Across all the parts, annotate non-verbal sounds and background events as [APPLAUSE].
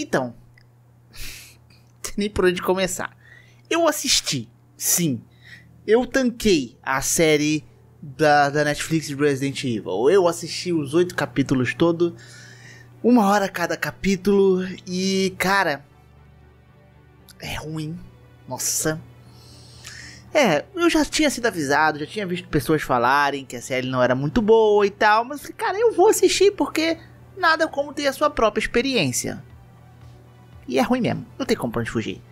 Então, [LAUGHS] nem por onde começar. Eu assisti, sim. Eu tanquei a série da, da Netflix de Resident Evil. Eu assisti os oito capítulos todo, uma hora cada capítulo, e cara. É ruim. Nossa. É, eu já tinha sido avisado, já tinha visto pessoas falarem que a série não era muito boa e tal, mas cara, eu vou assistir porque nada como ter a sua própria experiência. E é ruim mesmo. Não tem como pra onde fugir.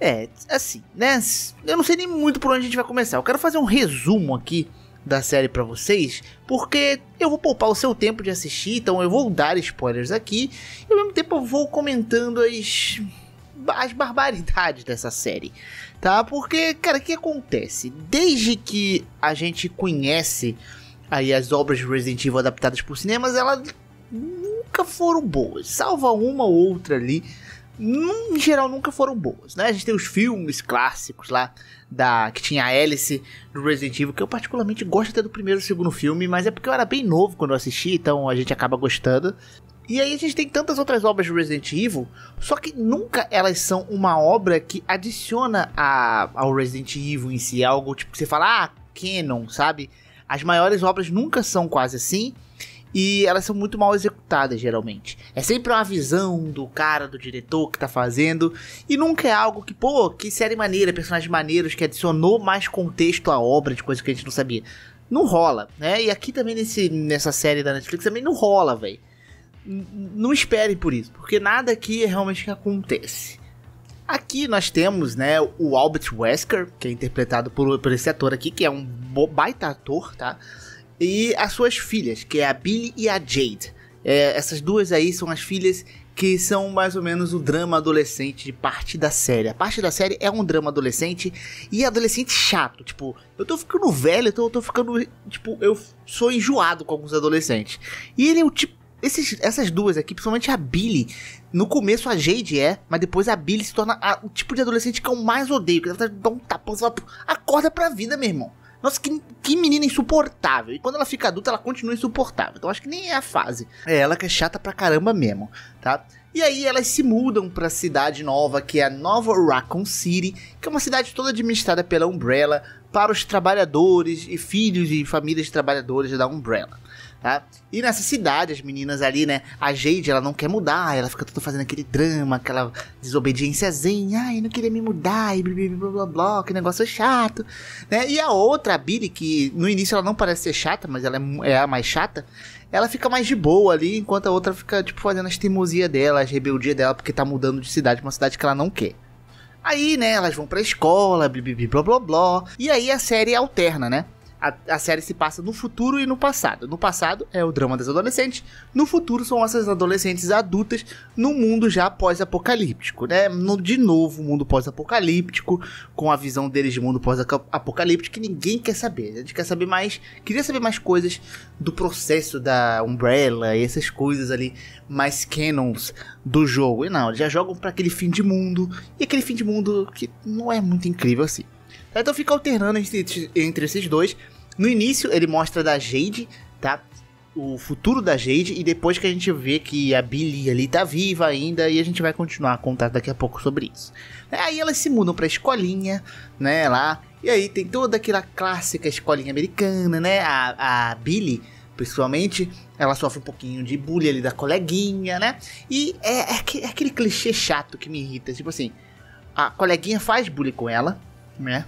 É, assim, né? Eu não sei nem muito por onde a gente vai começar. Eu quero fazer um resumo aqui da série para vocês, porque eu vou poupar o seu tempo de assistir, então eu vou dar spoilers aqui, e ao mesmo tempo eu vou comentando as as barbaridades dessa série, tá? Porque, cara, o que acontece? Desde que a gente conhece aí as obras de Resident Evil adaptadas por cinemas, elas nunca foram boas, salva uma ou outra ali em geral nunca foram boas, né? A gente tem os filmes clássicos lá da que tinha a hélice do Resident Evil, que eu particularmente gosto até do primeiro e segundo filme, mas é porque eu era bem novo quando eu assisti, então a gente acaba gostando. E aí a gente tem tantas outras obras do Resident Evil, só que nunca elas são uma obra que adiciona a, ao Resident Evil em si, é algo tipo que você fala, ah, canon, sabe? As maiores obras nunca são quase assim, e elas são muito mal executadas geralmente. É sempre uma visão do cara, do diretor que tá fazendo, e nunca é algo que, pô, que série maneira, personagens maneiros, que adicionou mais contexto à obra, de coisa que a gente não sabia. Não rola, né? E aqui também nesse, nessa série da Netflix também não rola, velho. Não espere por isso, porque nada aqui é realmente que acontece. Aqui nós temos, né, o Albert Wesker, que é interpretado por, por esse ator aqui, que é um baita ator, tá? e as suas filhas, que é a Billy e a Jade. É, essas duas aí são as filhas que são mais ou menos o drama adolescente de parte da série. A parte da série é um drama adolescente e adolescente chato. Tipo, eu tô ficando velho, então eu tô ficando. Tipo, eu sou enjoado com alguns adolescentes. E ele é o tipo. Esses, essas duas aqui, principalmente a Billy, no começo a Jade é, mas depois a Billy se torna a, o tipo de adolescente que eu mais odeio, que dá um tapão, acorda pra vida, meu irmão. Nossa, que, que menina insuportável. E quando ela fica adulta, ela continua insuportável. Então acho que nem é a fase. É ela que é chata pra caramba mesmo, tá? E aí elas se mudam para a cidade nova, que é a Nova Raccoon City, que é uma cidade toda administrada pela Umbrella para os trabalhadores e filhos e famílias de trabalhadores da Umbrella. Tá? E nessa cidade, as meninas ali, né? A Jade, ela não quer mudar, ela fica toda fazendo aquele drama, aquela desobediênciazinha, ai, não queria me mudar, e blá blá blá blá, que negócio chato, né? E a outra, a Billy, que no início ela não parece ser chata, mas ela é, é a mais chata, ela fica mais de boa ali, enquanto a outra fica, tipo, fazendo as teimosias dela, as rebeldias dela, porque tá mudando de cidade pra uma cidade que ela não quer. Aí, né, elas vão pra escola, blá blá blá blá blá, e aí a série alterna, né? A, a, série se passa no futuro e no passado. No passado é o drama das adolescentes, no futuro são essas adolescentes adultas no mundo já pós-apocalíptico, né? No, de novo, mundo pós-apocalíptico, com a visão deles de mundo pós-apocalíptico que ninguém quer saber. A gente quer saber mais, queria saber mais coisas do processo da Umbrella e essas coisas ali mais canons do jogo. E não, já jogam para aquele fim de mundo, e aquele fim de mundo que não é muito incrível assim. Então fica alternando entre, entre esses dois. No início, ele mostra da Jade, tá? O futuro da Jade, e depois que a gente vê que a Billy ali tá viva ainda, e a gente vai continuar a contar daqui a pouco sobre isso. É, aí elas se mudam pra escolinha, né, lá, e aí tem toda aquela clássica escolinha americana, né, a, a Billy, pessoalmente ela sofre um pouquinho de bullying ali da coleguinha, né, e é, é, é aquele clichê chato que me irrita, tipo assim, a coleguinha faz bullying com ela, né?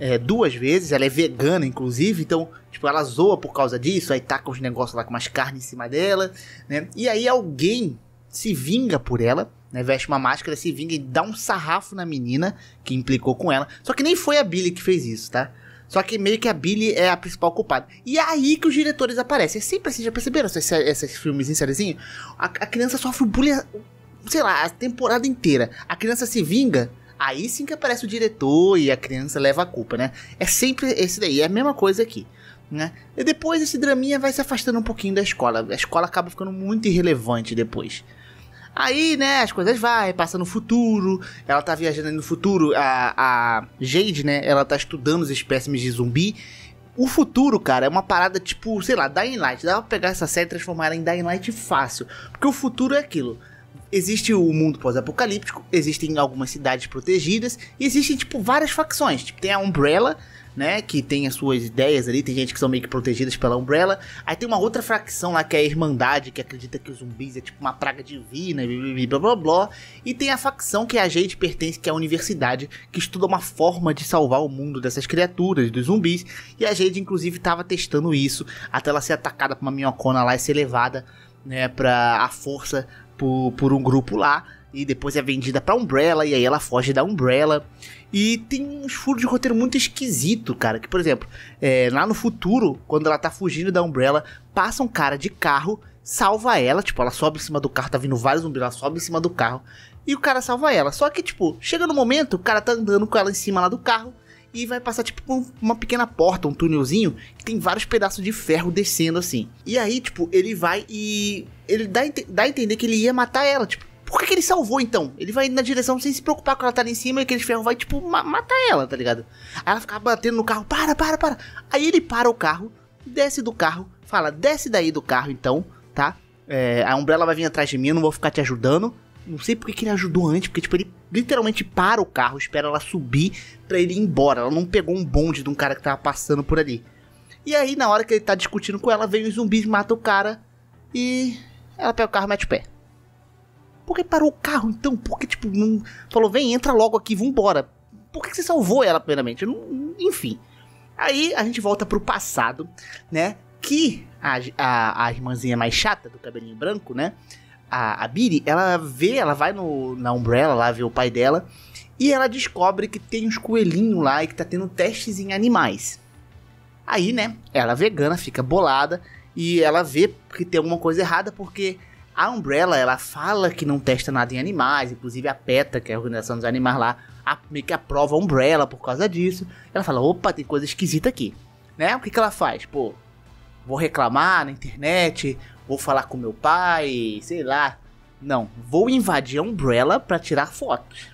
É, duas vezes, ela é vegana, inclusive, então, tipo, ela zoa por causa disso, aí taca uns negócios lá com umas carnes em cima dela, né? E aí alguém se vinga por ela, né? Veste uma máscara, se vinga e dá um sarrafo na menina que implicou com ela. Só que nem foi a Billy que fez isso, tá? Só que meio que a Billy é a principal culpada. E é aí que os diretores aparecem. É sempre assim, já perceberam esses, esses filmes em sériezinho? A, a criança sofre bullying, sei lá, a temporada inteira. A criança se vinga, Aí sim que aparece o diretor e a criança leva a culpa, né? É sempre esse daí, é a mesma coisa aqui. Né? E depois esse draminha vai se afastando um pouquinho da escola. A escola acaba ficando muito irrelevante depois. Aí, né, as coisas vai, passa no futuro, ela tá viajando no futuro, a, a Jade, né, ela tá estudando os espécimes de zumbi. O futuro, cara, é uma parada tipo, sei lá, Dying Light. Dá pra pegar essa série e transformar ela em Dying Light fácil. Porque o futuro é aquilo existe o mundo pós-apocalíptico, existem algumas cidades protegidas e existem, tipo, várias facções. Tipo, tem a Umbrella, né, que tem as suas ideias ali, tem gente que são meio que protegidas pela Umbrella. Aí tem uma outra facção lá que é a Irmandade, que acredita que os zumbis é tipo uma praga divina, blá blá blá. E tem a facção que a gente pertence, que é a universidade, que estuda uma forma de salvar o mundo dessas criaturas, dos zumbis. E a gente, inclusive, estava testando isso até ela ser atacada por uma minhocona lá e ser levada né, para a força por, por um grupo lá e depois é vendida pra Umbrella, e aí ela foge da Umbrella. E tem uns furos de roteiro muito esquisito, cara. Que, por exemplo, é, lá no futuro, quando ela tá fugindo da Umbrella, passa um cara de carro, salva ela, tipo, ela sobe em cima do carro, tá vindo vários zumbis, ela sobe em cima do carro, e o cara salva ela. Só que, tipo, chega no momento, o cara tá andando com ela em cima lá do carro, e vai passar tipo por uma pequena porta, um túnelzinho, que tem vários pedaços de ferro descendo assim. E aí, tipo, ele vai e. Ele dá, dá a entender que ele ia matar ela, tipo. Por que, que ele salvou então? Ele vai na direção sem se preocupar com ela tá ali em cima e aquele ferro vai, tipo, ma matar ela, tá ligado? Aí ela fica batendo no carro, para, para, para. Aí ele para o carro, desce do carro, fala, desce daí do carro então, tá? É, a Umbrella vai vir atrás de mim, eu não vou ficar te ajudando. Não sei porque que ele ajudou antes, porque, tipo, ele literalmente para o carro, espera ela subir para ele ir embora. Ela não pegou um bonde de um cara que tava passando por ali. E aí, na hora que ele tá discutindo com ela, vem os zumbis, mata o cara e ela pega o carro e mete o pé. Por que parou o carro então? Porque, tipo, não. Falou, vem, entra logo aqui, vambora. Por que você salvou ela, primeiramente? Não... Enfim. Aí a gente volta pro passado, né? Que a, a, a irmãzinha mais chata do cabelinho branco, né? a, a Biri, ela vê, ela vai no, na Umbrella lá ver o pai dela e ela descobre que tem uns coelhinhos lá e que tá tendo testes em animais. Aí, né, ela vegana fica bolada e ela vê que tem alguma coisa errada porque a Umbrella, ela fala que não testa nada em animais, inclusive a PETA, que é a Organização dos Animais lá, a, meio que aprova a Umbrella por causa disso. Ela fala, opa, tem coisa esquisita aqui. Né? O que, que ela faz? Pô, vou reclamar na internet, vou falar com meu pai, sei lá. Não, vou invadir a Umbrella para tirar fotos.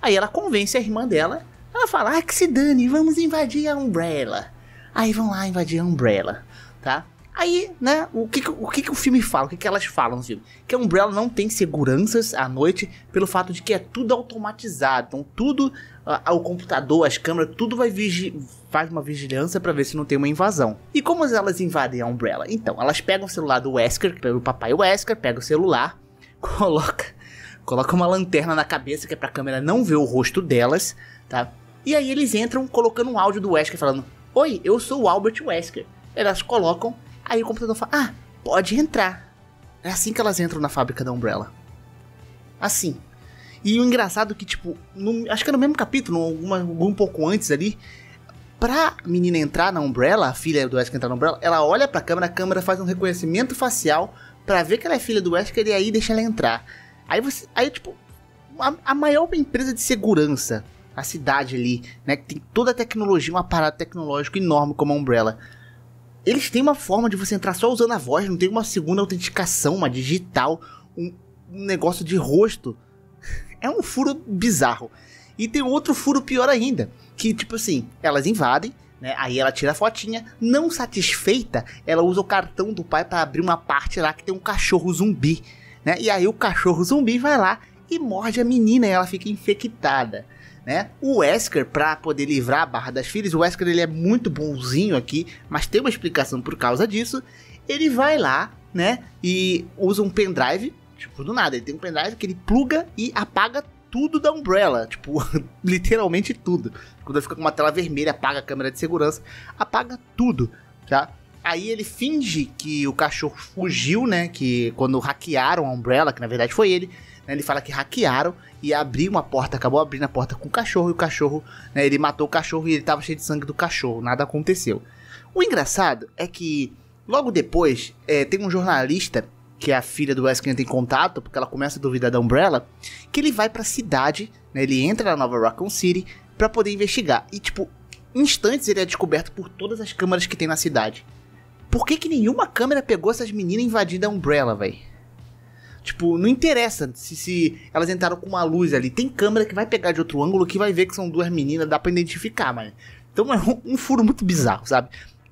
Aí ela convence a irmã dela. Ela fala: "Ah, que se dane, vamos invadir a Umbrella". Aí vão lá invadir a Umbrella, tá? Aí, né, o que, o que, o filme fala? O que, que elas falam no filme? Que a Umbrella não tem seguranças à noite pelo fato de que é tudo automatizado. Então, tudo, ah, o computador, as câmeras, tudo vai vigi faz uma vigilância para ver se não tem uma invasão. E como elas invadem a Umbrella? Então, elas pegam o celular do Wesker, pega é o papai Wesker, pega o celular, [LAUGHS] coloca, coloca uma lanterna na cabeça que é pra câmera não ver o rosto delas, tá? E aí eles entram colocando um áudio do Wesker falando: Oi, eu sou o Albert Wesker. Elas colocam Aí o computador fala: Ah, pode entrar. É assim que elas entram na fábrica da Umbrella. Assim. E o engraçado é que, tipo, no, acho que é no mesmo capítulo, algum um pouco antes ali, pra menina entrar na Umbrella, a filha do Wesker entrar na Umbrella, ela olha pra câmera, a câmera faz um reconhecimento facial para ver que ela é filha do Wesker e aí deixa ela entrar. Aí você. Aí, tipo, a, a maior empresa de segurança, a cidade ali, né? Que tem toda a tecnologia, um aparato tecnológico enorme como a Umbrella eles têm uma forma de você entrar só usando a voz, não tem uma segunda autenticação, uma digital, um, um negócio de rosto. É um furo bizarro. E tem outro furo pior ainda, que tipo assim, elas invadem, né? Aí ela tira a fotinha, não satisfeita, ela usa o cartão do pai para abrir uma parte lá que tem um cachorro zumbi, né? E aí o cachorro zumbi vai lá e morde a menina e ela fica infectada né? O Wesker, pra poder livrar a barra das filhas, o Wesker ele é muito bonzinho aqui, mas tem uma explicação por causa disso. Ele vai lá, né? E usa um pendrive, tipo, do nada. Ele tem um pendrive que ele pluga e apaga tudo da Umbrella, tipo, [LAUGHS] literalmente tudo. Quando fica com uma tela vermelha, apaga a câmera de segurança, apaga tudo, tá? Aí ele finge que o cachorro fugiu, né? Que quando hackearam a Umbrella, que na verdade foi ele, né, ele fala que hackearam e abriu uma porta, acabou abrindo a porta com o cachorro e o cachorro, né, ele matou o cachorro e ele estava cheio de sangue do cachorro, nada aconteceu. O engraçado é que logo depois é, tem um jornalista que é a filha do Wes Wesker tem contato, porque ela começa a duvidar da Umbrella, que ele vai para a cidade, né, ele entra na Nova Raccoon City para poder investigar. E tipo, instantes ele é descoberto por todas as câmeras que tem na cidade. Por que, que nenhuma câmera pegou essas meninas invadindo a Umbrella, velho? Tipo, não interessa se, se elas entraram com uma luz ali. Tem câmera que vai pegar de outro ângulo que vai ver que são duas meninas, dá pra identificar, mas. Então é um, um furo muito bizarro, sabe?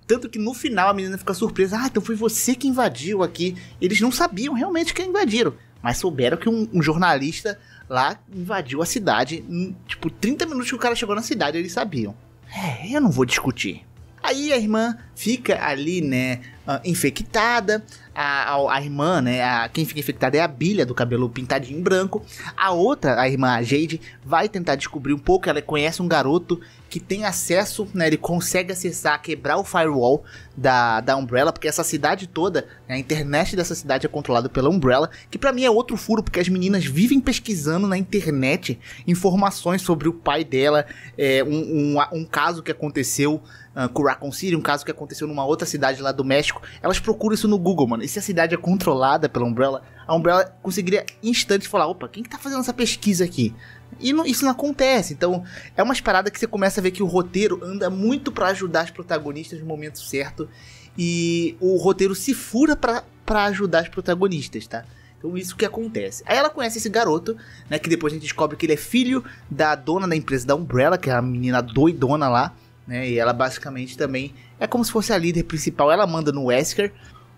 Tanto que no final a menina fica surpresa. Ah, então foi você que invadiu aqui. Eles não sabiam realmente que invadiram. Mas souberam que um, um jornalista lá invadiu a cidade. Em, hum, tipo, 30 minutos que o cara chegou na cidade, eles sabiam. É, eu não vou discutir. Aí a irmã fica ali, né, uh, infectada, a, a, a, irmã, né, a, quem fica infectada é a Bilha, do cabelo pintadinho branco, a outra, a irmã Jade, vai tentar descobrir um pouco, ela conhece um garoto que tem acesso, né, ele consegue acessar, quebrar o firewall da, da Umbrella, porque essa cidade toda, né, a internet dessa cidade é controlada pela Umbrella, que para mim é outro furo, porque as meninas vivem pesquisando na internet informações sobre o pai dela, é, um, um, um caso que aconteceu ah, com Raccoon City, um caso que aconteceu numa outra cidade lá do México. Elas procuram isso no Google, mano. E se a cidade é controlada pela Umbrella, a Umbrella conseguiria instantes falar: opa, quem que tá fazendo essa pesquisa aqui? E não, isso não acontece. Então, é umas paradas que você começa a ver que o roteiro anda muito para ajudar as protagonistas no momento certo. E o roteiro se fura para ajudar as protagonistas, tá? Então isso que acontece. Aí ela conhece esse garoto, né? Que depois a gente descobre que ele é filho da dona da empresa da Umbrella, que é a menina doidona lá né? E ela basicamente também é como se fosse a líder principal. Ela manda no Wesker.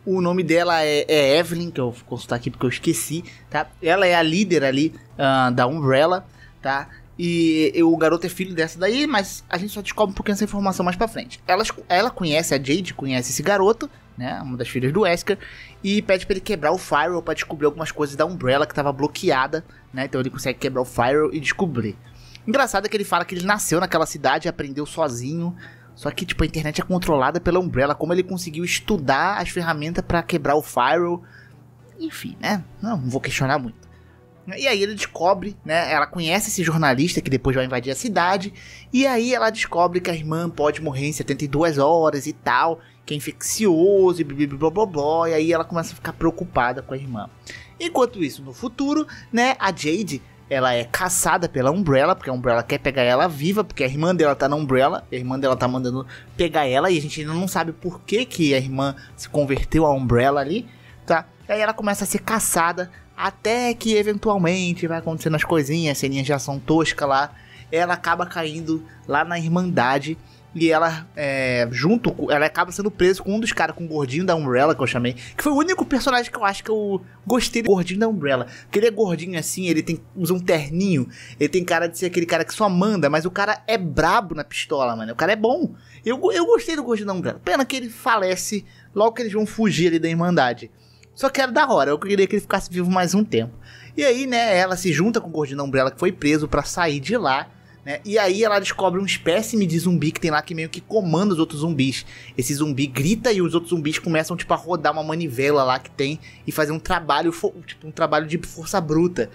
O nome dela é, é Evelyn, que eu vou consultar aqui porque eu esqueci, tá? Ela é a líder ali uh, da Umbrella, tá? E, e o garoto é filho dessa daí, mas a gente só descobre um pouquinho essa informação mais pra frente. Ela, ela conhece, a Jade conhece esse garoto, né? Uma das filhas do Wesker, e pede para ele quebrar o Firewall para descobrir algumas coisas da Umbrella que estava bloqueada, né? Então ele consegue quebrar o Firewall e descobrir. Engraçado é que ele fala que ele nasceu naquela cidade e aprendeu sozinho. Só que, tipo, a internet é controlada pela Umbrella. Como ele conseguiu estudar as ferramentas para quebrar o Firewall. Enfim, né? Não, não vou questionar muito. E aí ele descobre, né? Ela conhece esse jornalista que depois vai invadir a cidade. E aí ela descobre que a irmã pode morrer em 72 horas e tal. Que é infeccioso e blá blá blá blá. E aí ela começa a ficar preocupada com a irmã. Enquanto isso, no futuro, né? A Jade ela é caçada pela Umbrella, porque a Umbrella quer pegar ela viva, porque a irmã dela tá na Umbrella, a irmã dela tá mandando pegar ela, e a gente ainda não sabe por que, que a irmã se converteu à Umbrella ali, tá? E aí ela começa a ser caçada, até que eventualmente vai acontecendo as coisinhas, ceninhas de ação tosca lá, ela acaba caindo lá na Irmandade, e ela é, junto, ela acaba sendo presa com um dos caras, com o gordinho da Umbrella, que eu chamei, que foi o único personagem que eu acho que eu gostei do gordinho da Umbrella, porque ele é gordinho assim, ele tem, usa um terninho, ele tem cara de ser aquele cara que só manda, mas o cara é brabo na pistola, mano, o cara é bom, eu, eu gostei do gordinho da Umbrella, pena que ele falece logo que eles vão fugir ali da Irmandade, só que era da hora, eu queria que ele ficasse vivo mais um tempo. E aí, né, ela se junta com o gordinho da Umbrella que foi preso para sair de lá. Né? E aí ela descobre um espécime de zumbi que tem lá que meio que comanda os outros zumbis. Esse zumbi grita e os outros zumbis começam, tipo, a rodar uma manivela lá que tem e fazer um trabalho, tipo, um trabalho de força bruta.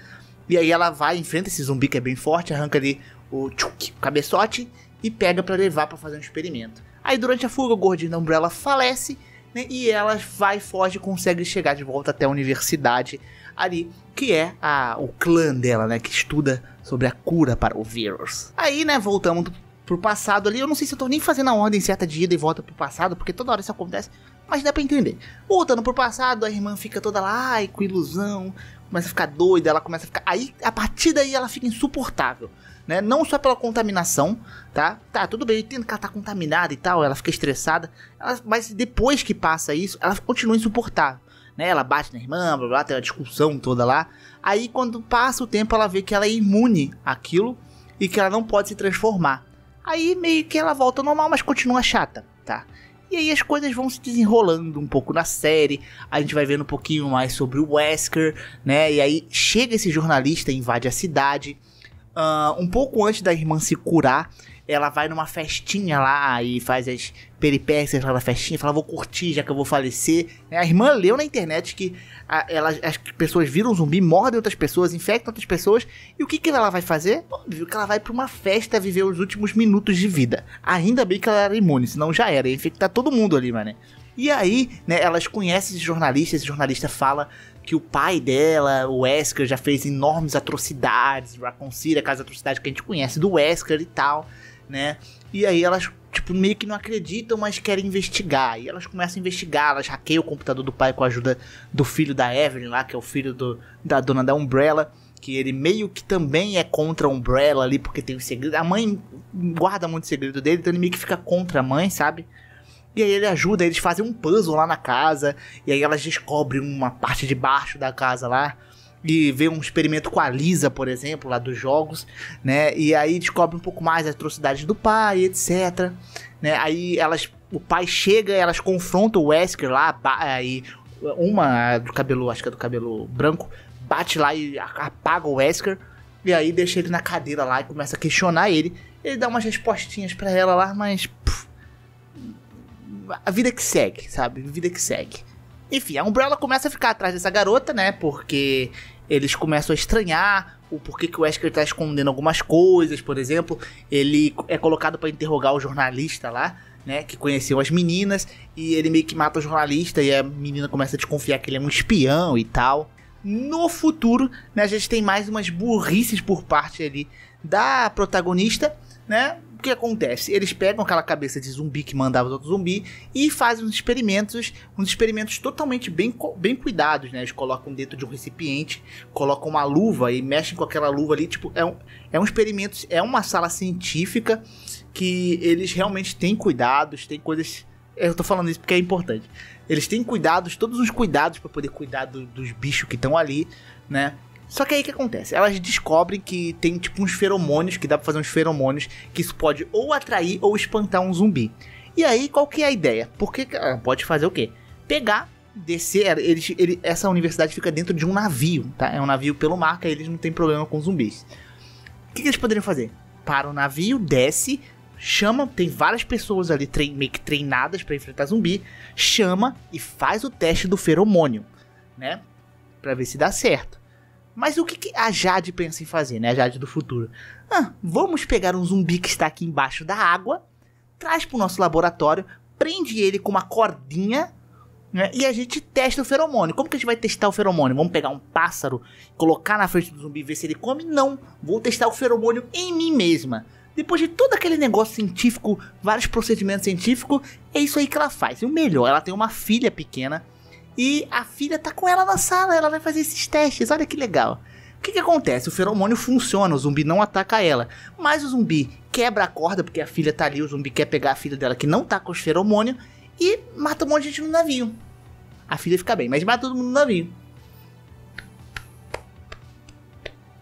E aí ela vai, enfrenta esse zumbi que é bem forte, arranca ali o, tchuc, o cabeçote e pega para levar para fazer um experimento. Aí durante a fuga o gordinho da Umbrella falece né? e ela vai, foge e consegue chegar de volta até a universidade ali, que é a, o clã dela, né? Que estuda sobre a cura para o vírus. Aí, né, voltamos pro passado ali. Eu não sei se eu tô nem fazendo a ordem certa de ida e volta pro passado, porque toda hora isso acontece, mas dá pra entender. Voltando pro passado, a irmã fica toda lá, ai, com ilusão, começa a ficar doida, ela começa a ficar. Aí, a partir daí, ela fica insuportável. Né? Não só pela contaminação, tá? Tá, tudo bem, eu entendo que ela tá contaminada e tal, ela fica estressada, ela, mas depois que passa isso, ela continua insuportável né? Ela bate na irmã, blá blá, tem uma discussão toda lá. Aí quando passa o tempo, ela vê que ela é imune àquilo e que ela não pode se transformar. Aí meio que ela volta normal, mas continua chata, tá? E aí as coisas vão se desenrolando um pouco na série. A gente vai vendo um pouquinho mais sobre o Wesker, né? E aí chega esse jornalista, invade a cidade. Uh, um pouco antes da irmã se curar, ela vai numa festinha lá e faz as peripécias lá na festinha, fala, vou curtir já que eu vou falecer. Né, a irmã leu na internet que a, ela, as pessoas viram um zumbi, mordem outras pessoas, infectam outras pessoas. E o que, que ela vai fazer? Óbvio que ela vai para uma festa viver os últimos minutos de vida. Ainda bem que ela era imune, senão já era, ia infectar todo mundo ali, mano E aí, né, elas conhecem esse jornalista, esse jornalista fala que o pai dela, o Wesker, já fez enormes atrocidades, reconcilia com aquelas atrocidades que a gente conhece do Wesker e tal né? E aí elas, tipo, meio que não acreditam, mas querem investigar. E elas começam a investigar, elas hackeiam o computador do pai com a ajuda do filho da Evelyn lá, que é o filho do, da dona da Umbrella. Que ele meio que também é contra a Umbrella ali, porque tem o um segredo. A mãe guarda muito segredo dele, então ele meio que fica contra a mãe, sabe? E aí ele ajuda, eles fazem um puzzle lá na casa, e aí elas descobrem uma parte de baixo da casa lá, e vê um experimento com a Lisa, por exemplo, lá dos jogos, né? E aí descobre um pouco mais as atrocidades do pai, etc. Né? Aí elas, o pai chega, elas confrontam o Wesker lá, aí uma do cabelo, acho que é do cabelo branco, bate lá e apaga o Wesker. E aí deixa ele na cadeira lá e começa a questionar ele. Ele dá umas respostinhas para ela lá, mas. Puf, a vida que segue, sabe? A vida que segue. Enfim, a Umbrella começa a ficar atrás dessa garota, né? Porque eles começam a estranhar o porquê que o Wesker está escondendo algumas coisas, por exemplo, ele é colocado para interrogar o jornalista lá, né, que conheceu as meninas, e ele meio que mata o jornalista e a menina começa a desconfiar que ele é um espião e tal. No futuro, né, a gente tem mais umas burrices por parte ali da protagonista, né? o que acontece? Eles pegam aquela cabeça de zumbi que mandava outro zumbi e fazem uns experimentos, uns experimentos totalmente bem, bem cuidados, né? Eles colocam dentro de um recipiente, colocam uma luva e mexem com aquela luva ali, tipo, é um, é um experimento, é uma sala científica que eles realmente têm cuidados, tem coisas eu tô falando isso porque é importante. Eles têm cuidados, todos os cuidados para poder cuidar do, dos bichos que estão ali, né? Só que aí o que acontece? Elas descobrem que tem tipo uns feromônios, que dá pra fazer uns feromônios, que isso pode ou atrair ou espantar um zumbi. E aí, qual que é a ideia? Porque ah, pode fazer o quê? Pegar, descer, é, eles, ele, essa universidade fica dentro de um navio, tá? É um navio pelo mar, que eles não tem problema com zumbis. O que, que eles poderiam fazer? Para o navio, desce, chama, tem várias pessoas ali trein, meio que treinadas para enfrentar zumbi, chama e faz o teste do feromônio, né? Pra ver se dá certo. Mas o que, que, a Jade pensa em fazer, né? A Jade do futuro. Ah, vamos pegar um zumbi que está aqui embaixo da água, traz para o nosso laboratório, prende ele com uma cordinha né? e a gente testa o feromônio. Como que a gente vai testar o feromônio? Vamos pegar um pássaro, colocar na frente do zumbi e ver se ele come? Não, vou testar o feromônio em mim mesma. Depois de todo aquele negócio científico, vários procedimentos científicos, é isso aí que ela faz. E o melhor, ela tem uma filha pequena e a filha tá com ela na sala, ela vai fazer esses testes, olha que legal. O que, que acontece? O feromônio funciona, o zumbi não ataca ela. Mas o zumbi quebra a corda, porque a filha tá ali, o zumbi quer pegar a filha dela que não tá com os feromônios, e mata um monte de gente no navio. A filha fica bem, mas mata todo mundo no navio.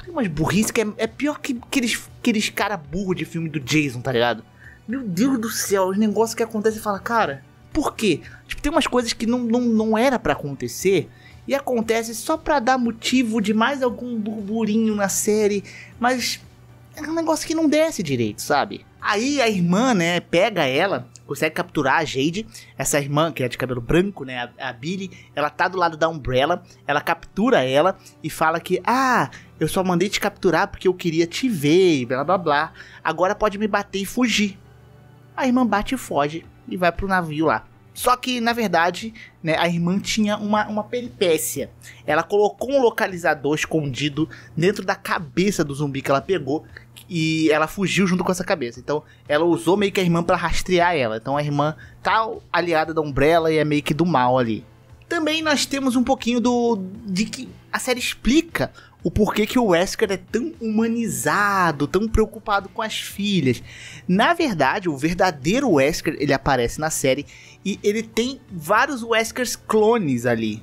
Tem umas burrice que é, é pior que aqueles, aqueles cara burro de filme do Jason, tá ligado? Meu Deus do céu, os negócios que acontecem e fala, cara, por quê? Tipo, tem umas coisas que não, não, não era para acontecer e acontece só para dar motivo de mais algum burburinho na série, mas é um negócio que não desce direito, sabe? Aí a irmã, né, pega ela, consegue capturar a Jade, essa irmã que é de cabelo branco, né, a, a Billy, ela tá do lado da Umbrella, ela captura ela e fala que, ah, eu só mandei te capturar porque eu queria te ver e blá blá blá, agora pode me bater e fugir. A irmã bate e foge e vai pro navio lá. Só que, na verdade, né, a irmã tinha uma, uma peripécia. Ela colocou um localizador escondido dentro da cabeça do zumbi que ela pegou e ela fugiu junto com essa cabeça. Então, ela usou meio que a irmã para rastrear ela. Então, a irmã tá aliada da Umbrella e é meio que do mal ali. Também nós temos um pouquinho do de que a série explica o porquê que o Wesker é tão humanizado, tão preocupado com as filhas. Na verdade, o verdadeiro Wesker, ele aparece na série e ele tem vários Weskers clones ali.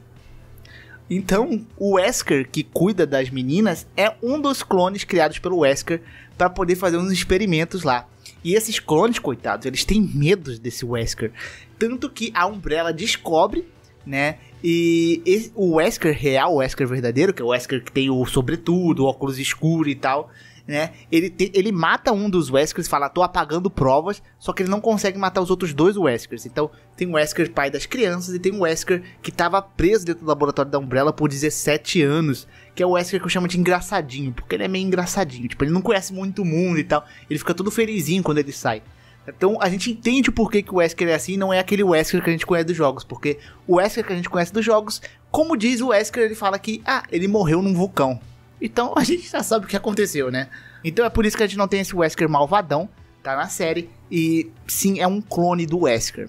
Então, o Wesker que cuida das meninas é um dos clones criados pelo Wesker para poder fazer uns experimentos lá. E esses clones, coitados, eles têm medo desse Wesker. Tanto que a Umbrella descobre, né? E o Wesker real, o Wesker verdadeiro, que é o Wesker que tem o sobretudo, o óculos escuro e tal, né? Ele, te, ele mata um dos Weskers, fala, tô apagando provas, só que ele não consegue matar os outros dois Weskers. Então, tem o Wesker pai das crianças e tem o Wesker que tava preso dentro do laboratório da Umbrella por 17 anos, que é o Wesker que eu chamo de engraçadinho, porque ele é meio engraçadinho, tipo, ele não conhece muito o mundo e tal, ele fica todo felizinho quando ele sai. Então a gente entende por que, que o Wesker é assim, não é aquele Wesker que a gente conhece dos jogos, porque o Wesker que a gente conhece dos jogos, como diz o Wesker, ele fala que ah, ele morreu num vulcão. Então [LAUGHS] a gente já sabe o que aconteceu, né? Então é por isso que a gente não tem esse Wesker malvadão, tá na série e sim é um clone do Wesker.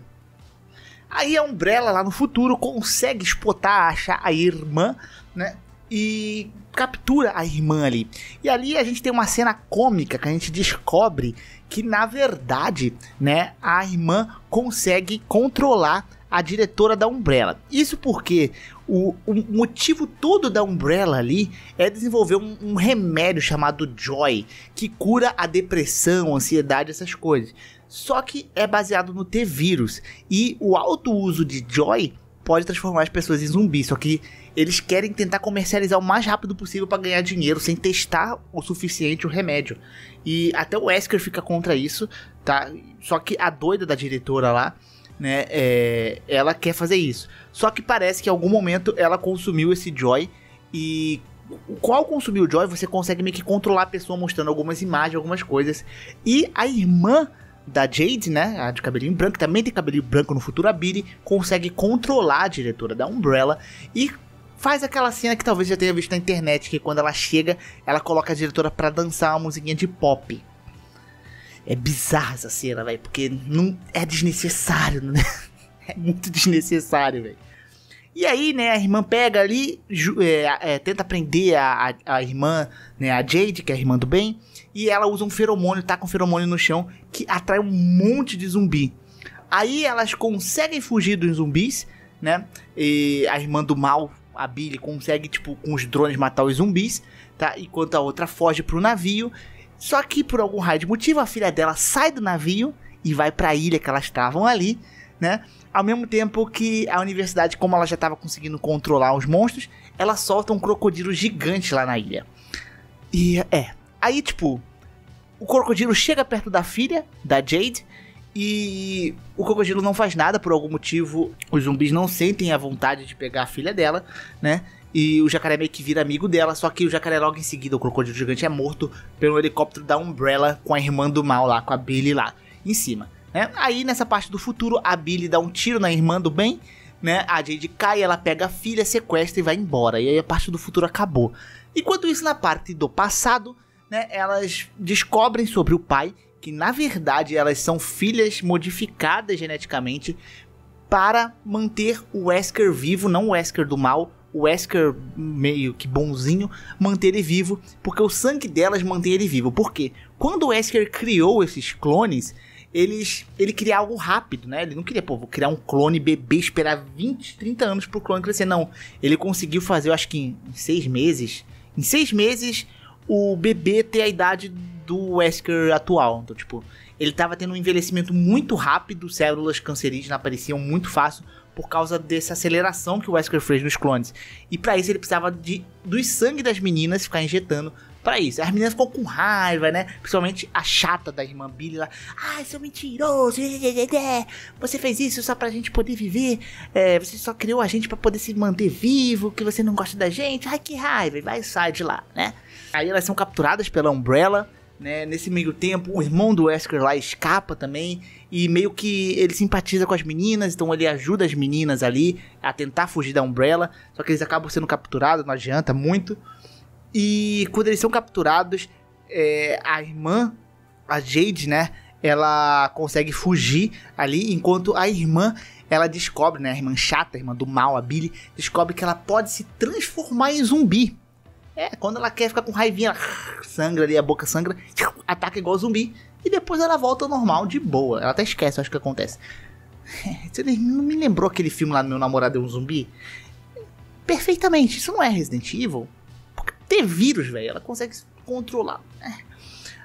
Aí a Umbrella lá no futuro consegue espotar, achar a irmã, né? e captura a irmã ali. E ali a gente tem uma cena cômica que a gente descobre que na verdade, né, a irmã consegue controlar a diretora da Umbrella. Isso porque o, o motivo todo da Umbrella ali é desenvolver um, um remédio chamado Joy, que cura a depressão, ansiedade, essas coisas. Só que é baseado no T-vírus e o alto uso de Joy pode transformar as pessoas em zumbis, só que eles querem tentar comercializar o mais rápido possível para ganhar dinheiro, sem testar o suficiente o remédio. E até o Wesker fica contra isso, tá? Só que a doida da diretora lá, né, é, ela quer fazer isso. Só que parece que em algum momento ela consumiu esse Joy e qual consumiu o Joy, você consegue meio que controlar a pessoa mostrando algumas imagens, algumas coisas. E a irmã da Jade, né, a de cabelinho branco, também tem cabelinho branco no futuro, a Billy, consegue controlar a diretora da Umbrella e faz aquela cena que talvez já tenha visto na internet, que quando ela chega, ela coloca a diretora para dançar uma musiquinha de pop. É bizarra essa cena, velho, porque não é desnecessário, né? [LAUGHS] É muito desnecessário, velho. E aí, né, a irmã pega ali, é, é, tenta prender a, a, a, irmã, né, a Jade, que é a irmã do bem, e ela usa um feromônio, tá com um feromônio no chão, que atrai um monte de zumbi. Aí elas conseguem fugir dos zumbis, né, e a irmã do mal a Billy consegue, tipo, com os drones matar os zumbis, tá? Enquanto a outra foge pro navio. Só que por algum raio de motivo, a filha dela sai do navio e vai pra ilha que elas estavam ali, né? Ao mesmo tempo que a universidade, como ela já estava conseguindo controlar os monstros, ela solta um crocodilo gigante lá na ilha. E é. Aí, tipo, o crocodilo chega perto da filha, da Jade, e o crocodilo não faz nada por algum motivo. Os zumbis não sentem a vontade de pegar a filha dela, né? E o jacaré meio que vira amigo dela. Só que o jacaré, logo em seguida, o crocodilo gigante é morto pelo helicóptero da Umbrella com a irmã do mal lá, com a Billy lá em cima. Né? Aí nessa parte do futuro, a Billy dá um tiro na irmã do bem. Né? A Jade cai, ela pega a filha, sequestra e vai embora. E aí a parte do futuro acabou. Enquanto isso, na parte do passado, né, elas descobrem sobre o pai que na verdade elas são filhas modificadas geneticamente para manter o Wesker vivo, não o Wesker do mal, o Wesker meio que bonzinho, manter ele vivo, porque o sangue delas mantém ele vivo. Por quê? Quando o Wesker criou esses clones, eles, ele queria algo rápido, né? Ele não queria, pô, vou criar um clone bebê, esperar 20, 30 anos pro clone crescer. Não, ele conseguiu fazer, eu acho que em, em seis meses. Em seis meses, o bebê ter a idade do Wesker atual. Então, tipo, ele tava tendo um envelhecimento muito rápido, células cancerígenas apareciam muito fácil por causa dessa aceleração que o Wesker fez nos clones. E para isso ele precisava de, do sangue das meninas ficar injetando para isso. As meninas ficam com raiva, né? Principalmente a chata da irmã Billy lá. Ah, seu mentiroso! Você fez isso só pra gente poder viver. É, você só criou a gente para poder se manter vivo, que você não gosta da gente. Ai, que raiva! vai e sai de lá, né? Aí elas são capturadas pela Umbrella né? Nesse meio tempo, o irmão do Wesker lá escapa também e meio que ele simpatiza com as meninas, então ele ajuda as meninas ali a tentar fugir da Umbrella, só que eles acabam sendo capturados, não adianta muito. E quando eles são capturados, é, a irmã, a Jade, né? Ela consegue fugir ali, enquanto a irmã ela descobre, né? A irmã chata, a irmã do mal, a Billy, descobre que ela pode se transformar em zumbi. É, quando ela quer ficar com raivinha, ela sangra ali, a boca sangra, ataca igual zumbi. E depois ela volta ao normal, de boa. Ela até esquece, acho que acontece. [LAUGHS] Você não me lembrou aquele filme lá do Meu Namorado é um Zumbi? Perfeitamente, isso não é Resident Evil. Porque ter vírus, velho, ela consegue controlar. É.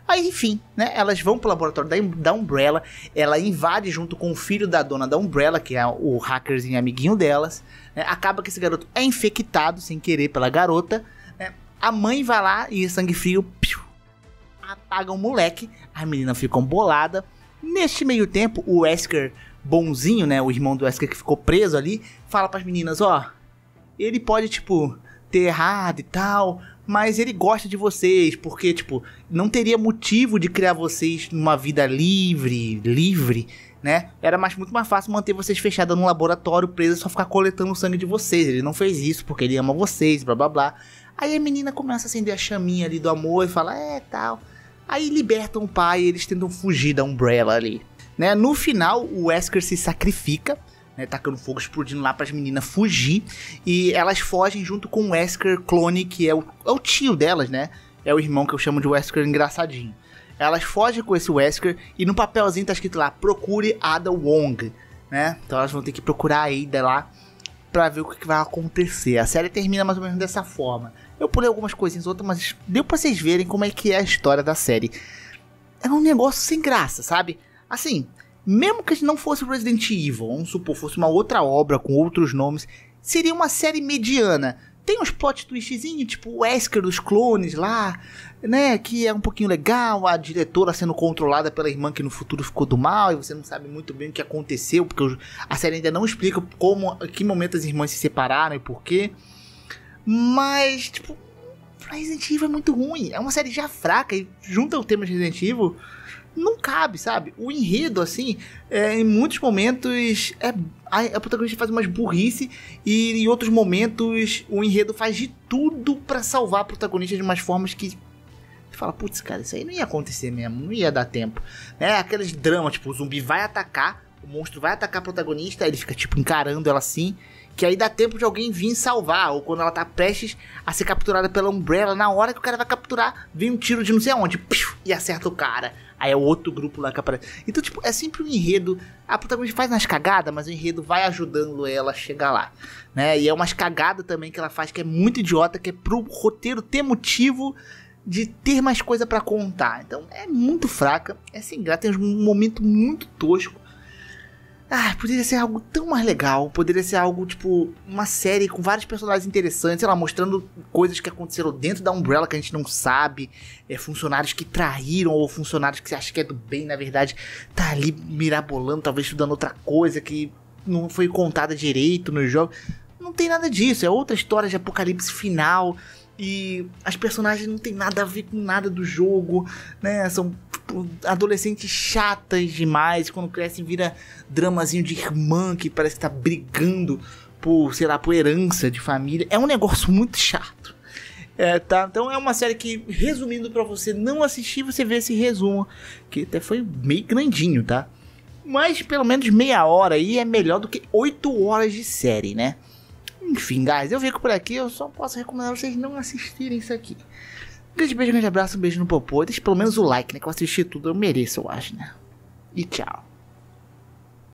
Aí, enfim, né? Elas vão pro laboratório da, da Umbrella. Ela invade junto com o filho da dona da Umbrella, que é o hackerzinho amiguinho delas. Né? Acaba que esse garoto é infectado sem querer pela garota. A mãe vai lá e sangue frio piu, apaga o moleque. A menina fica bolada. Neste meio tempo, o Wesker bonzinho, né? O irmão do Wesker que ficou preso ali, fala para as meninas, ó, ele pode tipo ter errado e tal, mas ele gosta de vocês, porque tipo, não teria motivo de criar vocês numa vida livre, livre, né? Era mais muito mais fácil manter vocês fechadas num laboratório presos só ficar coletando o sangue de vocês. Ele não fez isso porque ele ama vocês, blá blá blá. Aí a menina começa a acender a chaminha ali do amor e fala, é, tal. Aí libertam o pai e eles tentam fugir da Umbrella ali. Né? No final, o Wesker se sacrifica, né? Tacando fogo, explodindo lá para as meninas fugir. E elas fogem junto com o Wesker clone, que é o, é o tio delas, né? É o irmão que eu chamo de Wesker engraçadinho. Elas fogem com esse Wesker e no papelzinho tá escrito lá: procure Ada Wong, né? Então elas vão ter que procurar a Ada lá para ver o que, que vai acontecer. A série termina mais ou menos dessa forma. Eu pulei algumas coisinhas outras, mas deu para vocês verem como é que é a história da série. Era um negócio sem graça, sabe? Assim, mesmo que não fosse Resident Evil, vamos supor, fosse uma outra obra com outros nomes, seria uma série mediana. Tem uns plot twistzinhos, tipo o Esker dos clones lá, né? Que é um pouquinho legal, a diretora sendo controlada pela irmã que no futuro ficou do mal, e você não sabe muito bem o que aconteceu, porque a série ainda não explica como, em que momento as irmãs se separaram e por quê. Mas, tipo, Resident Evil é muito ruim. É uma série já fraca e junta o tema de Resident Evil. Não cabe, sabe? O enredo, assim, é, em muitos momentos é a, a, protagonista faz umas burrice e em outros momentos o enredo faz de tudo para salvar a protagonista de umas formas que você fala, putz, cara, isso aí não ia acontecer mesmo, não ia dar tempo. Né? Aqueles dramas, tipo, o zumbi vai atacar, o monstro vai atacar a protagonista, aí ele fica, tipo, encarando ela assim que aí dá tempo de alguém vir salvar, ou quando ela tá prestes a ser capturada pela Umbrella, na hora que o cara vai capturar, vem um tiro de não sei aonde, e acerta o cara. Aí é o outro grupo lá que aparece. Então, tipo, é sempre um enredo. A protagonista faz umas cagadas, mas o enredo vai ajudando ela a chegar lá. Né? E é umas cagadas também que ela faz que é muito idiota, que é pro roteiro ter motivo de ter mais coisa para contar. Então, é muito fraca, é sem graça, tem um momento muito tosco. Ah, poderia ser algo tão mais legal. Poderia ser algo, tipo, uma série com vários personagens interessantes, sei lá, mostrando coisas que aconteceram dentro da Umbrella que a gente não sabe. É, funcionários que traíram, ou funcionários que você acha que é do bem, na verdade, tá ali mirabolando, talvez estudando outra coisa que não foi contada direito no jogo Não tem nada disso, é outra história de apocalipse final. E as personagens não tem nada a ver com nada do jogo, né? São tipo, adolescentes chatas demais. Quando crescem, vira dramazinho de irmã que parece que tá brigando por, sei lá, por herança de família. É um negócio muito chato. É, tá? Então é uma série que, resumindo para você não assistir, você vê esse resumo, que até foi meio grandinho, tá? Mas pelo menos meia hora aí é melhor do que oito horas de série, né? Enfim, guys, eu fico por aqui. Eu só posso recomendar vocês não assistirem isso aqui. Um grande beijo, um grande abraço, um beijo no popô. Deixa pelo menos o like, né? Que eu assisti tudo, eu mereço, eu acho, né? E tchau.